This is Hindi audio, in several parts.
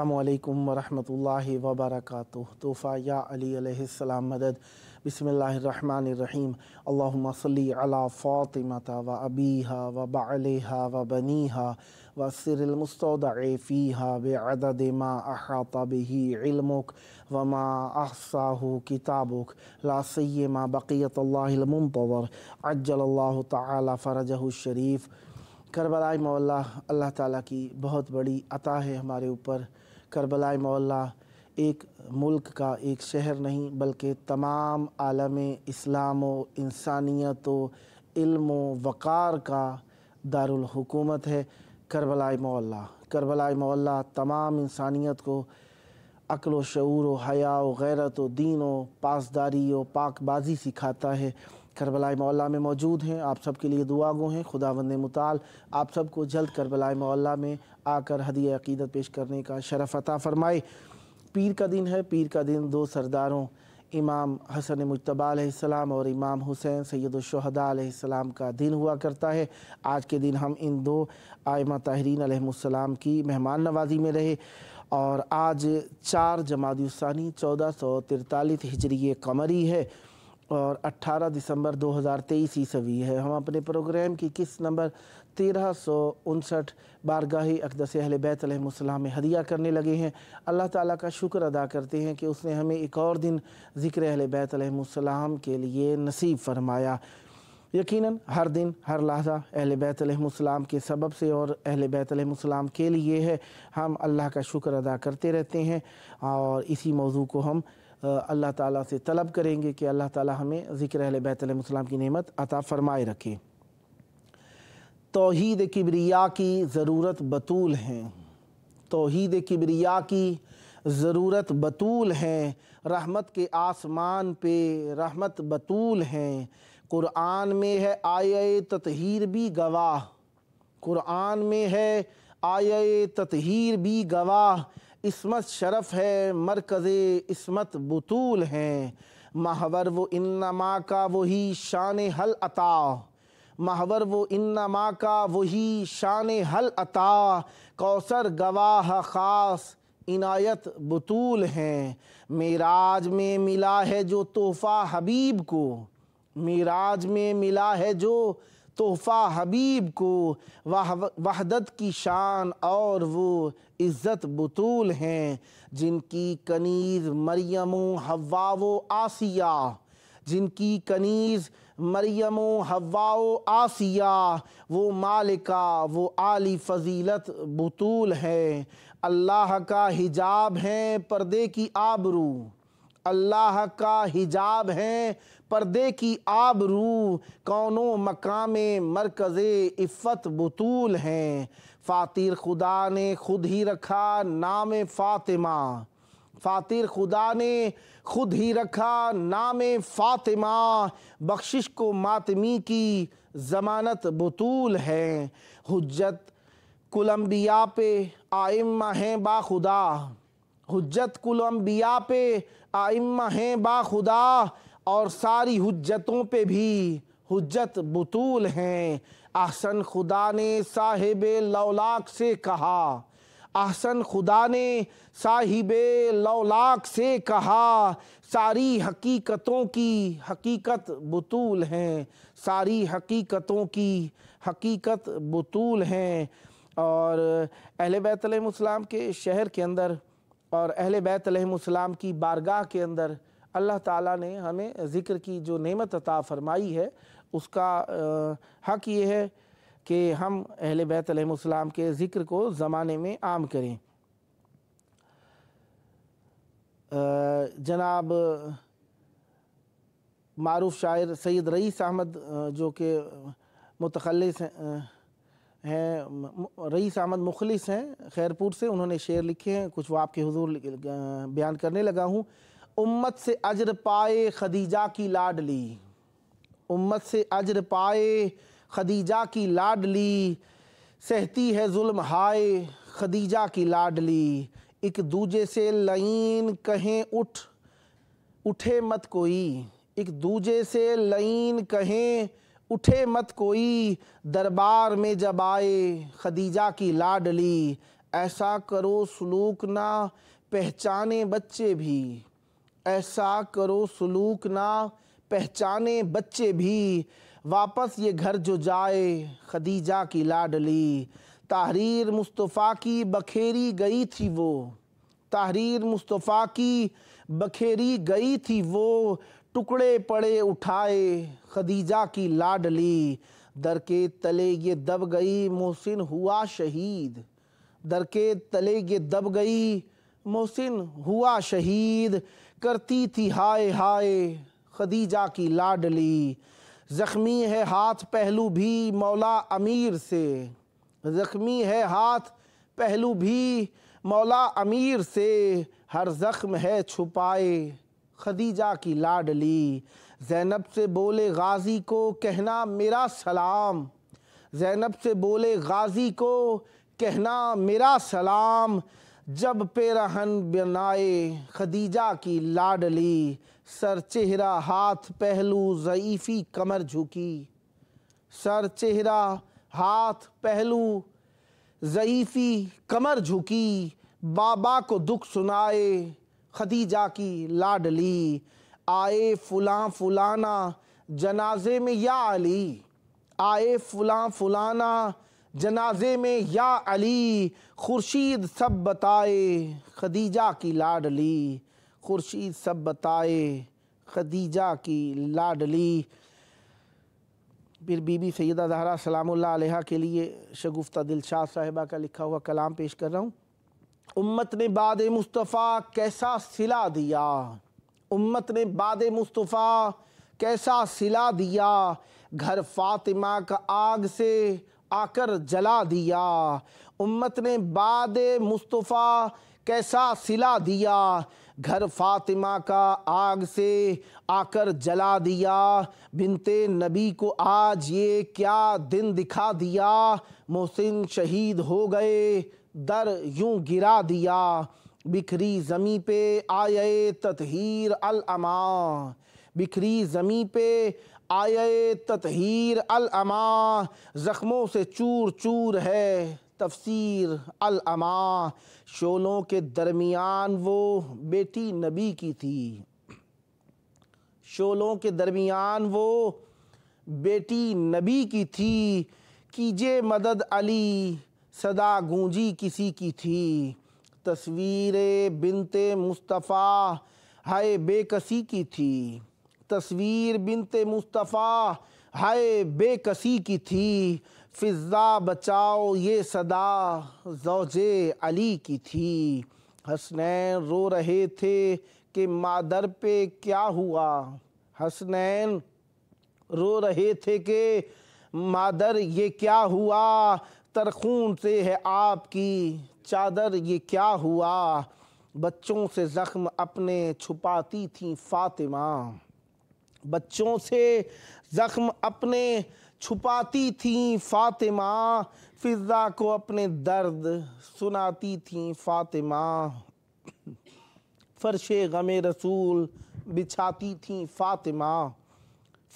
अल्लाम वरहमल वबरक तोहफ़ा या अलीसम मदद बसमीम अल्लासली अला फ़ातिमत व अबी व बलहा व बनीहा व हा बदद मा अहाता बही व मा अहसाहु किताबुख ला सैमा बक़ीतमतवर अज्जल्ला ताली फ़रजहशरीफ़ करबलाई मौला अल्लाह ताली की बहुत बड़ी अता है हमारे ऊपर करबला मौला एक मुल्क का एक शहर नहीं बल्कि तमाम आलम इस्लाम इंसानियत इल्म वक़ार का दारकूमत है करबला मौला करबला मौला तमाम इंसानियत को अक्ल व शूर व हया व गैरत व दीन व पासदारी व पाकबाजी सिखाता है करबलाई मौला में मौजूद हैं आप सबके लिए दुआ गो हैं खुदा वंद मताल आप सबको जल्द करबलाई मौला में आकर हदिय अकीदत पेश करने का शरफ़ अता फ़रमाए पीर का दिन है पीर का दिन दो सरदारों इमाम हसन मुशतबाम और इमाम हुसैन सैदुलशहदाम का दिन हुआ करता है आज के दिन हम इन दो आयमा ताहरीन की मेहमान नवाजी में रहे और आज चार जमातानी चौदह सौ तिरतालीस हिजरी कमरी है और 18 दिसंबर 2023 ईसवी है हम अपने प्रोग्राम की किस नंबर तेरह सौ उनसठ बारगाही अकदस अहल बैतलम में हदिया करने लगे हैं अल्लाह ताला का शुक्र अदा करते हैं कि उसने हमें एक और दिन ज़िक्र अहल बैतलम के लिए नसीब फरमाया यकीनन हर दिन हर लहजा अहल बैतलम के सबब से और अहल बैतलम के लिए है हम अल्लाह का शुक्र अदा करते रहते हैं और इसी मौजू को हम अल्लाह ताला से तलब करेंगे कि अल्लाह ताला हमें ज़िक्र अहल बैतम की नेमत अता फ़रमाए रखे तोहद किबरिया की ज़रूरत बतूल हैं तोहद किबरिया की ज़रूरत बतूल हैं रहमत के आसमान पे रहमत बतूल हैं क़ुरान में है आय ततहीर भी गवाह क़ुरान में है आय ततहीर भी गवाह इसमत शरफ है मरकज़ इसमत बतूल हैं माहवर वो माँ का वही शान हल अता माहवर वो माँ का वही शान हल अता कौसर गवाह ख़ास इनायत बतूल हैं मेराज में मिला है जो तोहफ़ा हबीब को मेराज में मिला है जो तोहफ़ा हबीब को वहदत की शान और वो इज़्ज़त बतूल हैं जिनकी कनीज़ मरियम हवा व आसिया जिनकी कनीज़ मरियम हवा आसिया वो मालिका वो आली फजीलत बतूल है अल्लाह का हिजाब है पर्दे की आबरू अल्लाह का हिजाब है पर्दे की आबरू कौनो मकाम मरकज़ इफ़त बतूल हैं फ़ातिर खुदा ने खुद ही रखा नाम फ़ातिमा फ़ातिर खुदा ने खुद ही रखा नाम फ़ातिमा बख्शिश को मातमी की ज़मानत बतूल हैं हजत कुलम्बिया पे आइम्मा हैं बाखुदा हजत कुलम्बिया पे आइम्मा हैं बाखुदा और सारी हजतों पे भी हजत बतूल हैं आहसन खुदा ने साहिब लौलाक से कहा आहसन खुदा ने साहिब लौलाक से कहा सारी हकीकतों की हकीकत बतूल हैं सारी हकीकतों की हकीकत बतूल हैं और अहल बैतलम के शहर के अंदर और अहल बैतलम की बारगाह के अंदर अल्लाह ताला ने हमें ज़िक्र की जो नेमत अता फरमाई है उसका हक़ ये है कि हम अहल बैतम के ज़िक्र को ज़माने में आम करें जनाब मरूफ शायर सैद रईस अहमद जो कि मतखलस हैं रईस अहमद मुखलिस हैं खैरपुर से उन्होंने शेर लिखे हैं कुछ वो आपके हजूर बयान करने लगा हूँ उम्मत से अजर पाए खदीजा की लाडली उम्मत से अजर पाए खदीजा की लाडली सहती है जुल्म हाय खदीजा की लाडली एक दूजे से लईन कहें उठ उठे मत कोई एक दूजे से लईन कहें उठे मत कोई दरबार में जब आए खदीजा की लाडली ऐसा करो सलूक ना पहचाने बच्चे भी ऐसा करो सलूक ना पहचाने बच्चे भी वापस ये घर जो जाए खदीजा की लाडली तहरीर मुस्तफ़ा की बखेरी गई थी वो तहरीर मुस्तफ़ा की बखेरी गई थी वो टुकड़े पड़े उठाए खदीजा की लाडली दर के तले ये दब गई मोहसिन हुआ शहीद दर के तले ये दब गई मोहसिन हुआ शहीद करती थी हाय हाय खदीजा की लाडली ज़ख्मी है हाथ पहलू भी मौला अमीर से ज़ख्मी है हाथ पहलू भी मौला अमीर से हर ज़ख्म है छुपाए खदीजा की लाडली जैनब से बोले गाजी को कहना मेरा सलाम जैनब से बोले गाजी को कहना मेरा सलाम जब पेरहन बनाए खदीजा की लाडली सर चेहरा हाथ पहलू ज़ईफ़ी कमर झुकी सर चेहरा हाथ पहलू ज़ईफ़ी कमर झुकी बाबा को दुख सुनाए खदीजा की लाडली आए फुला फुलाना जनाजे में या अली आए फुला फुलाना जनाजे में या अली खुर्शीद सब बताए खदीजा की लाडली खुर्शीद सब बताए खदीजा की लाडली फिर बीबी सैदा जहरा सलाम्ला के लिए शगुफ्ता दिलशाद साहिबा का लिखा हुआ कलाम पेश कर रहा हूँ उम्मत ने बाद मुस्तफ़ा कैसा सिला दिया उम्मत ने बाद मुस्तफ़ा कैसा सिला दिया घर फातिमा का आग से आकर जला दिया उम्मत ने बाद मुस्तफ़ा कैसा सिला दिया घर फातिमा का आग से आकर जला दिया बिनते नबी को आज ये क्या दिन दिखा दिया मोहसिन शहीद हो गए दर यूं गिरा दिया बिखरी जमी पे आए तथहर अल अमां बिखरी जमी पे आय ततहीर अलमां ज़ख्मों से चूर चूर है तफसीर अलमां शोलों के दरमियान वो बेटी नबी की थी शोलों के दरमियान वो बेटी नबी की थी कीजे मदद अली सदा गूंजी किसी की थी तस्वीर बिनते मुस्तफ़ा हाय बेकसी की थी तस्वीर बिनते मुस्तफ़ा हाय बेकसी की थी फिज़ा बचाओ ये सदा जोजे अली की थी हसनैन रो रहे थे कि मादर पे क्या हुआ हसनैन रो रहे थे कि मादर ये क्या हुआ तरखून से है आपकी चादर ये क्या हुआ बच्चों से ज़ख्म अपने छुपाती थी फ़ातिमा बच्चों से जख्म अपने छुपाती थी फातिमा फिजा को अपने दर्द सुनाती थी फातिमा फर्श गम रसूल बिछाती थी फातिमा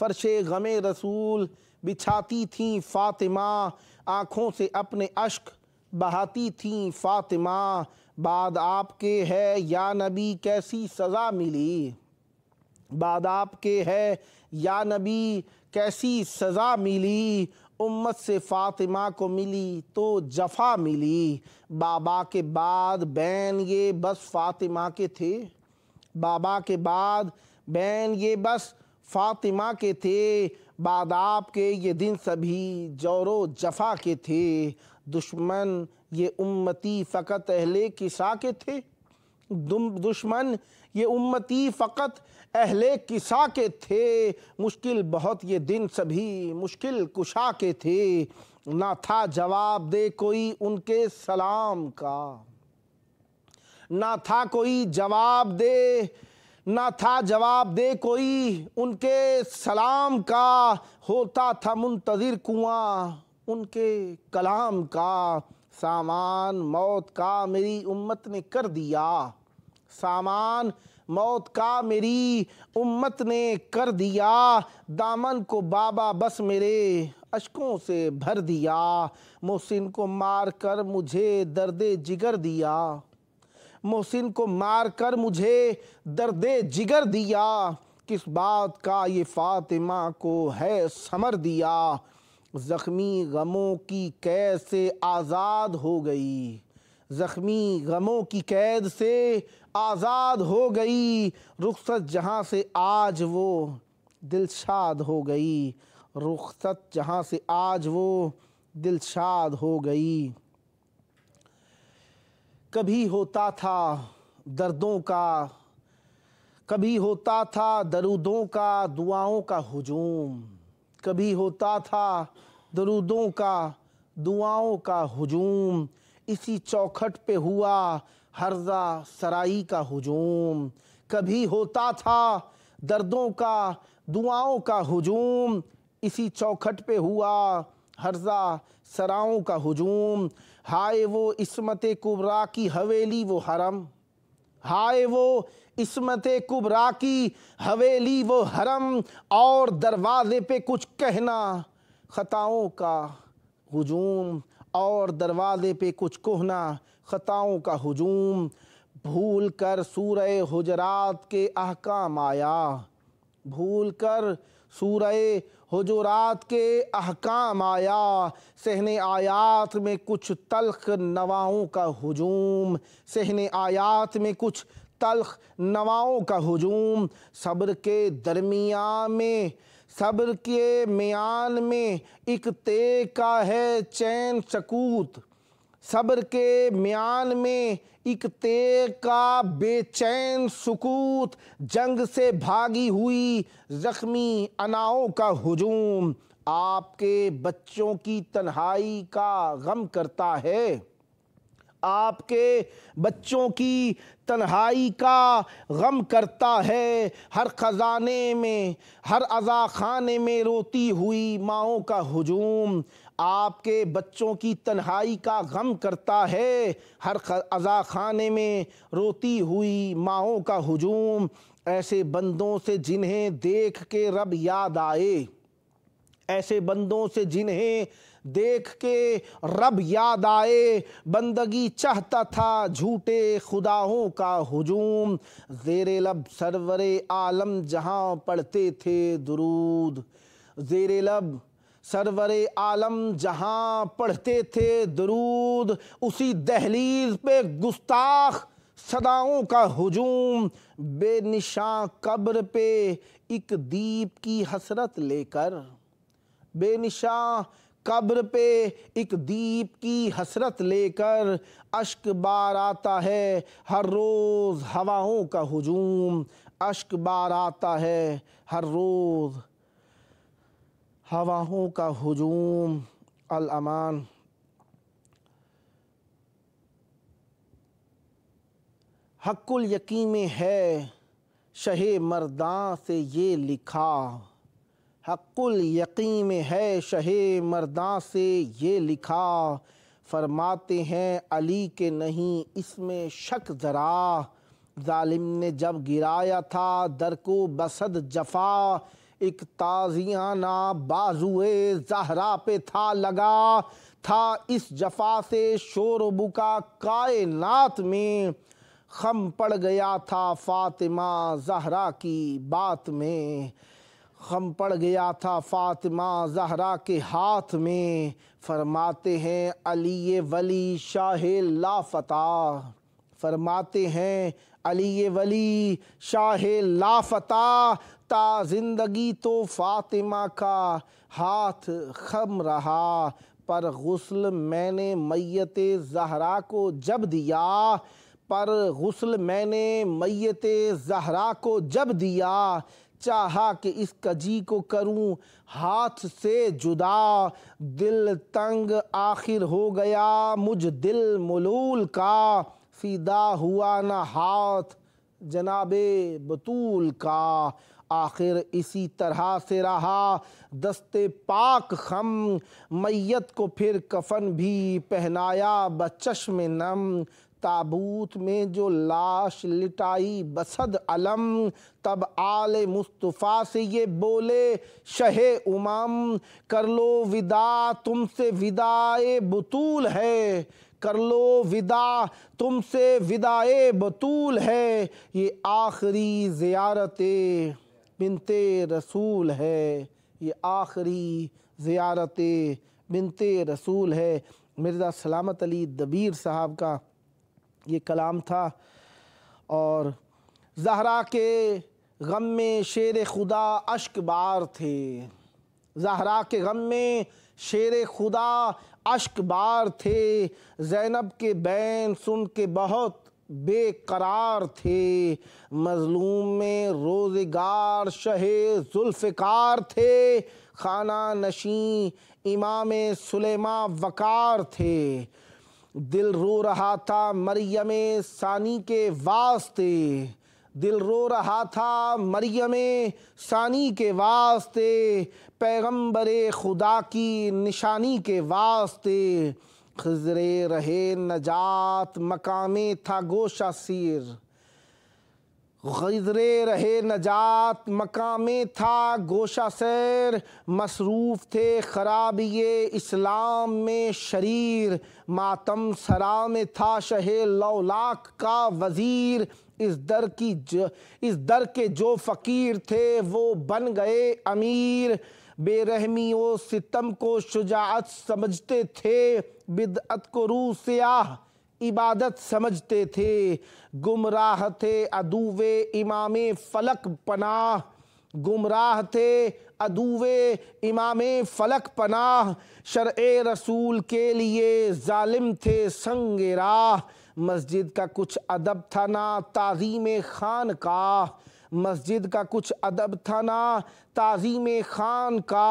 फर्श गम रसूल बिछाती थी फातिमा आँखों से अपने अश्क बहाती थी फातिमा बाद आपके है या नबी कैसी सज़ा मिली बाद आपके है या नबी कैसी सज़ा मिली उम्मत से फ़ातिमा को मिली तो जफा मिली बाबा के बाद बैन ये बस फ़ातिमा के थे बाबा के बाद बैन ये बस फ़ातिमा के थे बाद आपके ये दिन सभी जोरो जफा के थे दुश्मन ये उम्मती फ़कत अहले किसा के थे दुश्मन ये उम्मती फ़कत अहले किसा के थे मुश्किल बहुत ये दिन सभी मुश्किल कुशा के थे ना था जवाब दे कोई उनके सलाम का ना था कोई जवाब दे ना था जवाब दे कोई उनके सलाम का होता था मुंतज़िर कुआं उनके कलाम का सामान मौत का मेरी उम्मत ने कर दिया सामान मौत का मेरी उम्मत ने कर दिया दामन को बाबा बस मेरे अशकों से भर दिया मोहसिन को मार कर मुझे दर्द जिगर दिया मोहसिन को मार कर मुझे दर्द जिगर दिया किस बात का ये फातिमा को है समर दिया ज़ख्मी गमों की कैसे आज़ाद हो गई ज़ख्मी गमों की कैद से आज़ाद हो गई रुखसत जहाँ से आज वो दिलशाद हो गई रुखसत जहाँ से आज वो दिलशाद हो गई कभी होता था दर्दों का कभी होता था दरुदों का दुआओं का हजूम कभी होता था दरुदों का दुआओं का हजूम इसी चौखट पे हुआ हरजा सराई का हजूम कभी होता था दर्दों का दुआओं का हजूम इसी चौखट पे हुआ हर्जा सराओं का हजूम हाय वो इसमत कुबरा की हवेली वो हरम हाय वो इसमत कुबरा की हवेली वो हरम और दरवाज़े पे कुछ कहना ख़ताओं का हजूम और दरवाज़े पे कुछ कोहना ख़ताओं का हजूम भूल कर सूरह हजरात के अहकाम आया भूल कर सूरह हजरात के अहकाम आया सहने आयात में कुछ तलख नवाओं का हजूम सहने आयात में कुछ तलख नवाओं का हजूम सब्र के दरमिया में सब्र के मियान में ते का है चैन सकूत सब्र के म्यान में ते का बेचैन सुकूत जंग से भागी हुई ज़ख्मी अनाओं का हजूम आपके बच्चों की तन्हाई का गम करता है आपके बच्चों की तन्हाई का गम करता है हर ख़जाने में हर अजा खाने में रोती हुई माओ का हजूम आपके बच्चों की तन्हाई का गम करता है हर अजा खाने में रोती हुई माओ का हजूम ऐसे बंदों से जिन्हें देख के रब याद आए ऐसे बंदों से जिन्हें देख के रब याद आए बंदगी चाहता था झूठे खुदाओं का हजूम जेरे लब सरवर आलम जहां पढ़ते थे दरूद जेरे लब सरवर आलम जहां पढ़ते थे दरूद उसी दहलीज पे गुस्ताख सदाओं का हजूम बेनिशां कब्र पे एक दीप की हसरत लेकर बेनिशां कब्र पे एक दीप की हसरत लेकर अश्क बार आता है हर रोज़ हवाओं का हजूम अश्क बार आता है हर रोज़ हवाओं का हजूम अलमान हक्कुल यकीन में है शहे मर्दा से ये लिखा हक़ुल यकीन में है शहे मर्दा से ये लिखा फरमाते हैं अली के नहीं इसमें शक ज़रा ालिम ने जब गिराया था दर को बसद जफा एक ताजियाना बाजुए जहरा पे था लगा था इस जफा से शोर बुका कायनात में खम पड़ गया था फातिमा जहरा की बात में गम पड़ गया था फातिमा जहरा के हाथ में फरमाते हैं अली वली शाह लाफता फरमाते हैं अली वली शाह लाफता ता जिंदगी तो फातिमा का हाथ खम रहा पर गसल मैंने मैत जहरा को जब दिया पर गसल मैंने मैत जहरा को जब दिया चाहा कि इस कजी को करूं हाथ से जुदा दिल तंग आखिर हो गया मुझ दिल मलूल का सीधा हुआ ना हाथ जनाबे बतूल का आखिर इसी तरह से रहा दस्ते पाक खम मैयत को फिर कफन भी पहनाया बचश में नम ताबूत में जो लाश लिटाई बसद अलम तब आल मुस्तफ़ा से ये बोले शहे उमाम कर लो विदा तुमसे विदाए बतूल है कर लो विदा तुमसे विदाए बतूल है ये आखिरी ज़ियारत बिनते रसूल है ये आखिरी ज़ियारत बिनते रसूल है मिर्ज़ा सलामत अली दबीर साहब का ये कलाम था और जहरा के गम में शेर खुदा अश्क बार थे जहरा के गम में शेर खुदा अश्क बार थे जैनब के बैन सुन के बहुत बेकरार थे मजलूम में रोजगार शहे जुल्फ़िकार थे खाना नशी इमाम सुलेमा वकार थे दिल रो रहा था मरियम सानी के वास्ते दिल रो रहा था मरियम सानी के वास्ते पैगम्बर खुदा की निशानी के वास्ते खजरे रहे नजात मकामे था गोशा सिर गजरे रहे नजात मकामे था गोशा सैर मसरूफ़ थे खराबिये इस्लाम में शरीर मातम सरा में था शहे लौलाक का वज़ीर इस दर की ज, इस दर के जो फ़कीर थे वो बन गए अमीर बेरहमी और सितम को शुजात समझते थे बिदअत को रू से आह इबादत समझते थे गुमराह थे अदूवे इमाम फलक पनाह गुमराह थे अदूवे इमाम फलक पनाह शर रसूल के लिए ालिम थे संग राह मस्जिद का कुछ अदब था ना ताज़ीम खान का मस्जिद का कुछ अदब था ना ताज़ीम खान का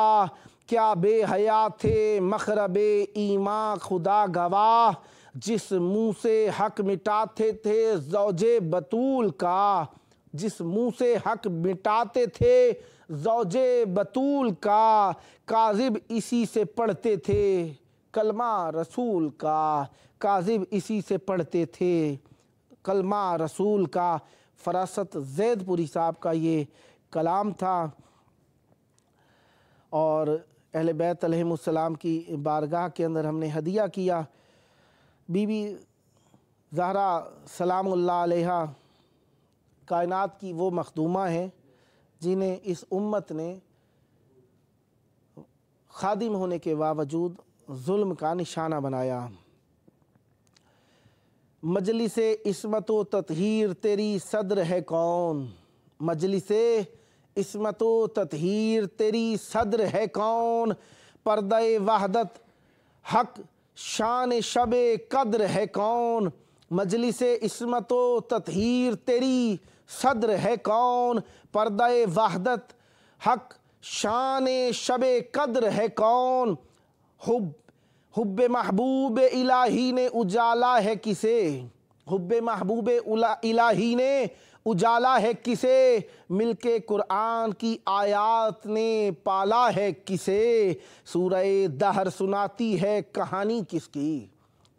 क्या बेहया थे मखरब ईमा खुदा गवाह जिस मुंह से हक मिटाते थे जौजे बतूल का जिस मुंह से हक मिटाते थे जौजे बतूल का काजिब इसी से पढ़ते थे कलमा रसूल का काजिब इसी से पढ़ते थे कलमा रसूल का फरासत जैदपुरी साहब का ये कलाम था और अहल बैत की बारगाह के अंदर हमने हदिया किया बीबी जहरा सलाम कायनात की वो मखदूमा हैं जिन्हें इस उम्मत ने खादिम होने के बावजूद जुल्म का निशाना बनाया मजलिस इसमत व ततहीर तेरी सदर है कौन मजलिस इसमत व ततहीर तेरी सदर है कौन पर्दा वहदत हक शान शब कद्र है कौन मजलिस इसमत ततहीर तेरी सदर है कौन पर्दा वाहदत हक शान शब कद्र है कौन हुब हुब महबूब इलाही ने उजाला है किसे हब्ब महबूब इलाही ने उजाला है किसे मिलके कुरान की आयात ने पाला है किसे सूरह दहर सुनाती है कहानी किसकी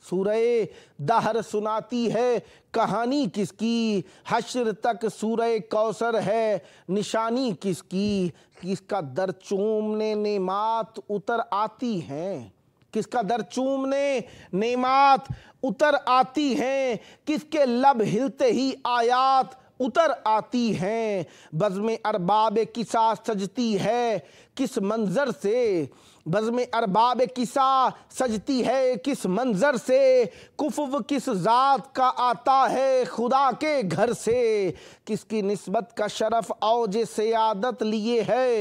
सूरह दहर सुनाती है कहानी किसकी हशर तक सूरह कौसर है निशानी किसकी किसका दर चूमने नेमात उतर आती हैं किसका दर चूमने नेमात उतर आती हैं किसके लब हिलते ही आयात उतर आती हैं बज़म अरबाब की सास सजती है किस मंज़र से बज़म अरबाब किसा सजती है किस मंज़र से कुफव किस ज़ात का आता है खुदा के घर से किसकी नस्बत का शरफ़ औज सियादत लिए है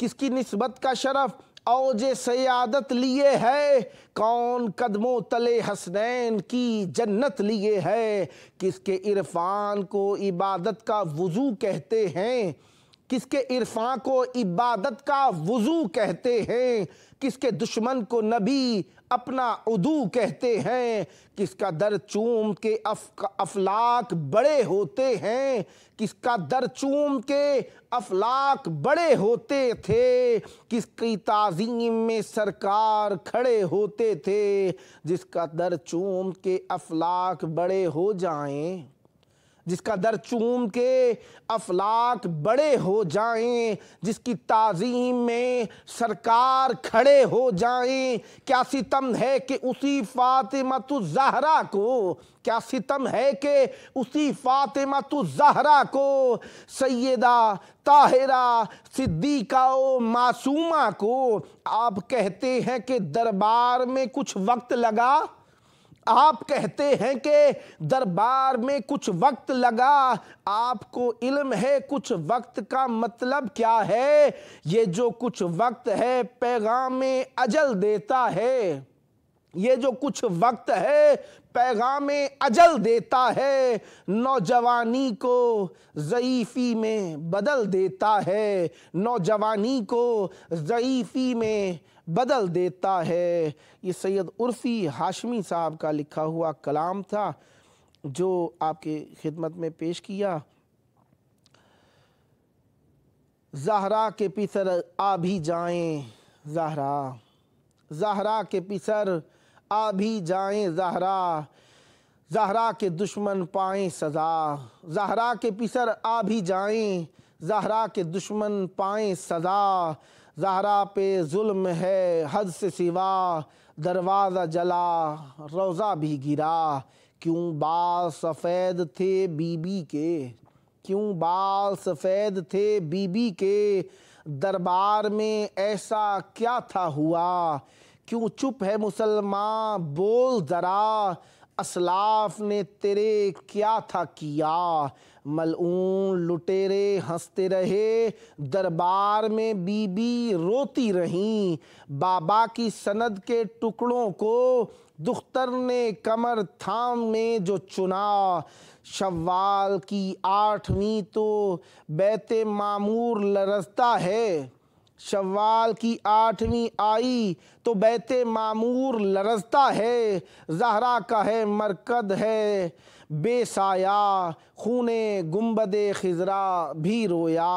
किसकी नस्बत का शरफ़ औजे सयादत लिए है कौन कदमों तले हसनैन की जन्नत लिए है किसके इरफान को इबादत का वज़ू कहते हैं किसके इरफान को इबादत का वज़ू कहते हैं किसके दुश्मन को नबी अपना उदू कहते हैं किसका दर चूम के अफ अफलाक बड़े होते हैं किसका दर चूम के अफलाक बड़े होते थे किसकी ताजीम में सरकार खड़े होते थे जिसका दर चूम के अफलाक बड़े हो जाएं जिसका दर चूम के अफलाक बड़े हो जाएं जिसकी ताजीम में सरकार खड़े हो जाएं क्या सितम है कि उसी फातिमा तो जहरा को क्या सितम है कि उसी फातिमा तो जहरा को सैदा ताहिरा सिद्दीका ओ मासूमा को आप कहते हैं कि दरबार में कुछ वक्त लगा आप कहते हैं कि दरबार में कुछ वक्त लगा आपको इल्म है कुछ वक्त का मतलब क्या है ये जो कुछ वक्त है पैगाम अजल देता है ये जो कुछ वक्त है पैगाम अजल देता है नौजवानी को ज़यीफ़ी में बदल देता है नौजवानी को ज़यीफ़ी में बदल देता है ये सैयद उर्फ़ी हाशमी साहब का लिखा हुआ कलाम था जो आपके खिदमत में पेश किया जहरा के पिसर आ भी जाएं जहरा जहरा के पिसर आ भी जाएं जहरा जहरा के दुश्मन पाएं सज़ा जहरा के पिसर आ भी जाएं जहरा के दुश्मन पाएं सज़ा जहरा पे जुल्म है हद से सिवा दरवाज़ा जला रोज़ा भी गिरा क्यों बाल सफ़ेद थे बीबी के क्यों बाल सफ़ेद थे बीबी के दरबार में ऐसा क्या था हुआ क्यों चुप है मुसलमान बोल ज़रा असलाफ ने तेरे क्या था किया मलऊन लुटेरे हंसते रहे दरबार में बीबी रोती रहीं बाबा की सनद के टुकड़ों को दुख्तर ने कमर थाम में जो चुना शवाल की आठवीं तो बैत मामूर लरसता है शवाल की आठवीं आई तो बैते मामूर लरजता है जहरा का है मरकद है बेसाया खून गुम्बद खजरा भी रोया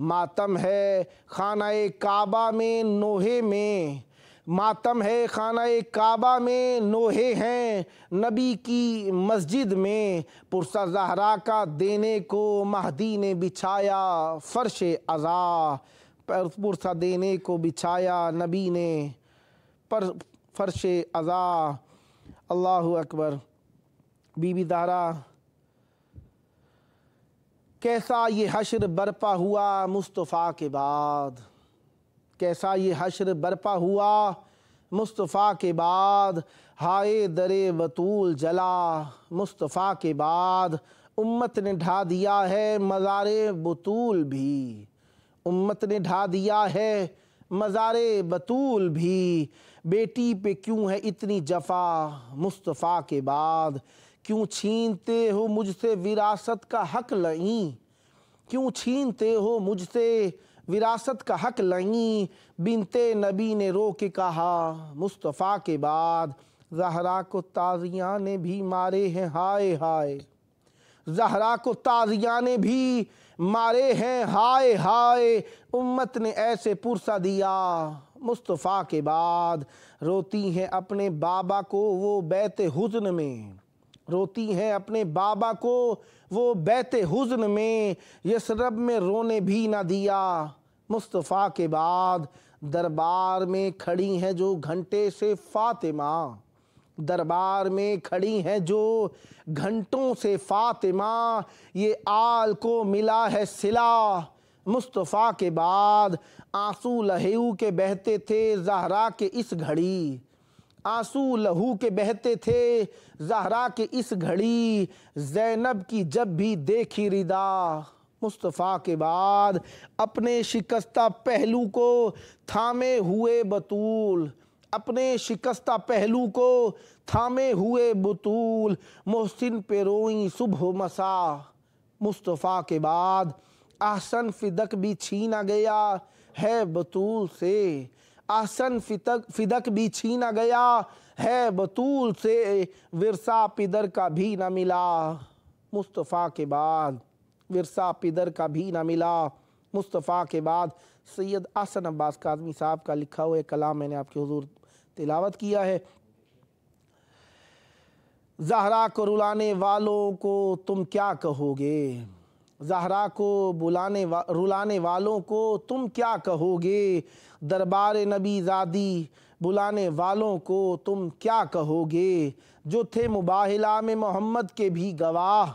मातम है खाना काबा में नोहे में मातम है खाना काबा में नोहे हैं नबी की मस्जिद में पुरसा जहरा का देने को महदी ने बिछाया फर्श अज़ा पर पुरसा देने को बिछाया नबी ने पर फर्श अज़ा अल्लाह अकबर बीबी दारा कैसा ये हशर बरपा हुआ मुस्तफ़ा के बाद कैसा ये हशर बरपा हुआ मुस्तफ़ा के बाद हाय दरे बतूल जला मुस्तफ़ा के बाद उम्मत ने ढा दिया है मज़ार बतूल भी उम्मत ने ढा दिया है मज़ार बतूल भी बेटी पे क्यों है इतनी जफा मुस्तफ़ा के बाद क्यों छीनते हो मुझसे विरासत का हक लई क्यों छीनते हो मुझसे विरासत का हक लई बिनते नबी ने रो के कहा मुस्तफ़ा के बाद जहरा को ताजिया ने भी मारे हैं हाय हाय जहरा को ताजिया ने भी मारे हैं हाय हाय उम्मत ने ऐसे पुरसा दिया मुस्तफ़ा के बाद रोती हैं अपने बाबा को वो बैत हुजन में रोती हैं अपने बाबा को वो बैत हुजन में यसरब में रोने भी ना दिया मुस्तफ़ा के बाद दरबार में खड़ी हैं जो घंटे से फातिमा दरबार में खड़ी हैं जो घंटों से फातिमा ये आल को मिला है सिला मुस्तफ़ा के बाद आंसू लहू के बहते थे जहरा के इस घड़ी आंसू लहू के बहते थे जहरा के इस घड़ी जैनब की जब भी देखी रिदा मुस्तफ़ा के बाद अपने शिकस्ता पहलू को थामे हुए बतूल अपने शिकस्ता पहलू को थामे हुए बतूल मोहसिन पे रोई सुबह मसा मुस्तफ़ा के बाद आसन फिदक भी छीना गया है बतूल से आसन फितक फिदक भी छीना गया है बतूल से विरसा पिदर का भी न मिला मुस्तफ़ा के बाद विरसा पिदर का भी न मिला मुस्तफ़ा के बाद सैयद आसन अब्बास कादमी साहब का लिखा हुआ कलाम मैंने आपके हजूर तिलावत किया है जहरा को रुलाने वालों को तुम क्या कहोगे जहरा को बुलाने वा, रुलाने वालों को तुम क्या कहोगे दरबार नबी जादी बुलाने वालों को तुम क्या कहोगे जो थे मुबाहिला में मोहम्मद के भी गवाह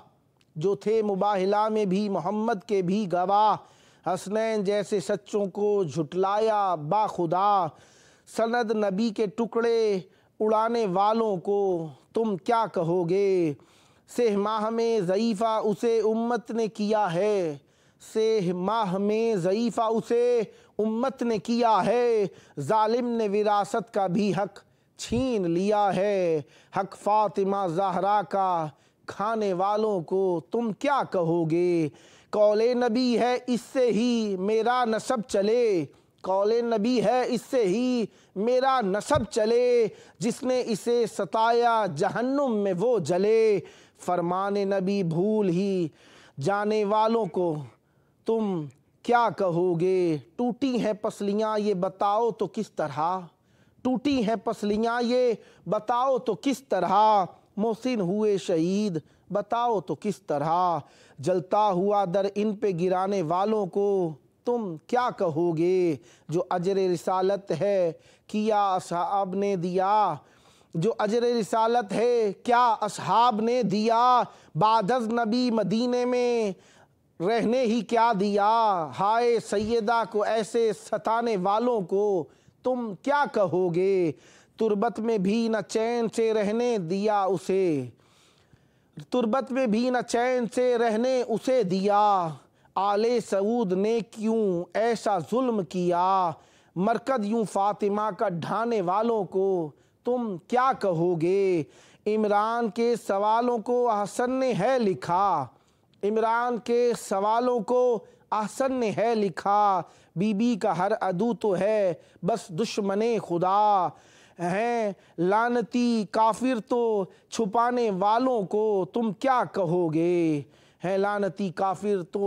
जो थे मुबाहिला में भी मोहम्मद के भी गवाह हसनैन जैसे सच्चों को झुटलाया बाखुदा सनद नबी के टुकड़े उड़ाने वालों को तुम क्या कहोगे सेह माह में ज़यीफ़ा उसे उम्मत ने किया है सेह माह में ज़यीफ़ा उसे उम्मत ने किया है ालिम ने विरासत का भी हक छीन लिया है हक फातिमा जहरा का खाने वालों को तुम क्या कहोगे कौले नबी है इससे ही मेरा नसब चले कौल नबी है इससे ही मेरा नसब चले जिसने इसे सताया जहन्नुम में वो जले फरमान नबी भूल ही जाने वालों को तुम क्या कहोगे टूटी हैं पसलियाँ ये बताओ तो किस तरह टूटी हैं पसलियाँ ये बताओ तो किस तरह मोहसिन हुए शहीद बताओ तो किस तरह जलता हुआ दर इन पे गिराने वालों को तुम क्या कहोगे जो अजर रिसालत है किया साहब ने दिया जो अजर रिसालत है क्या असहाब ने दिया बादज नबी मदीने में रहने ही क्या दिया हाय सैदा को ऐसे सताने वालों को तुम क्या कहोगे तुरबत में भी न चैन से रहने दिया उसे तुरबत में भी न चैन से रहने उसे दिया आले सऊद ने क्यों ऐसा जुल्म किया मरकद यूं फातिमा का ढाने वालों को तुम क्या कहोगे इमरान के सवालों को अहसन ने है लिखा इमरान के सवालों को अहसन ने है लिखा बीबी का हर अदू तो है बस दुश्मन खुदा हैं लानती काफिर तो छुपाने वालों को तुम क्या कहोगे है लानती काफिर तो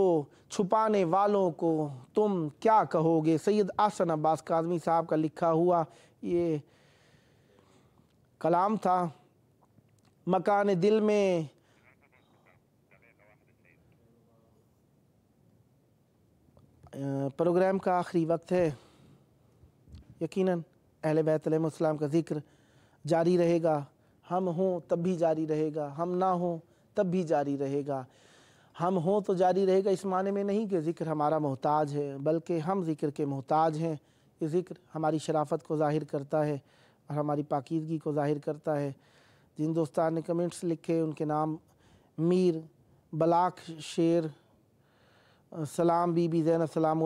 छुपाने वालों को तुम क्या कहोगे सैयद आसन अब्बास काजमी साहब का लिखा हुआ ये कलाम था मकान दिल में प्रोग्राम का आखिरी वक्त है यकीनन अहल बैतलम का ज़िक्र जारी रहेगा हम हों तब भी जारी रहेगा हम ना हों तब भी जारी रहेगा हम हों तो जारी रहेगा इस माने में नहीं कि ज़िक्र हमारा मोहताज है बल्कि हम ज़िक्र के मोहताज हैं ये ज़िक्र हमारी शराफत को ज़ाहिर करता है और हमारी पाकिदगी को ज़ाहिर करता है जिन दोस्तान ने कमेंट्स लिखे उनके नाम मीर बलाक शेर सलाम बीबी जैन सलाम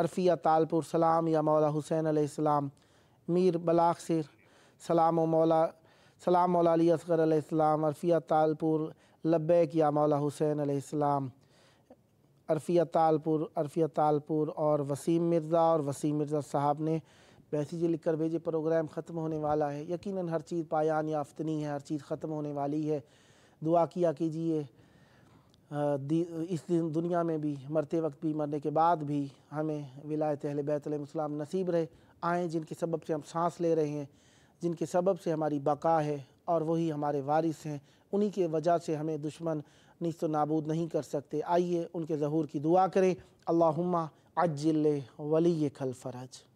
अरफिया तालपुर सलाम या मौला हुसैन सलाम मीर बलाक शेर सलाम मौला सलाम मौला अली असगर सलाम अरफिया तालपुर लब्बैक या मौला हुसैन अलैहिस्सलाम अरफिया तालपुर अरफिया तालपुर और वसीम मिर्ज़ा और वसीम मिर्ज़ा साहब ने मैसेज लिख कर भेजे प्रोग्राम ख़त्म होने वाला है यकीनन हर चीज़ पायान याफ्तनी है हर चीज़ ख़त्म होने वाली है दुआ किया कीजिए इस दिन दुनिया में भी मरते वक्त भी मरने के बाद भी हमें विलायत अहल बैतलम नसीब रहे आएँ जिनके सबब से हम सांस ले रहे हैं जिनके सबब से हमारी बका है और वही हमारे वारिस हैं उन्हीं के वजह से हमें दुश्मन नीस्त नाबूद नहीं कर सकते आइए उनके जहूर की दुआ करें अल्लाह अज्जिल वली खल फरज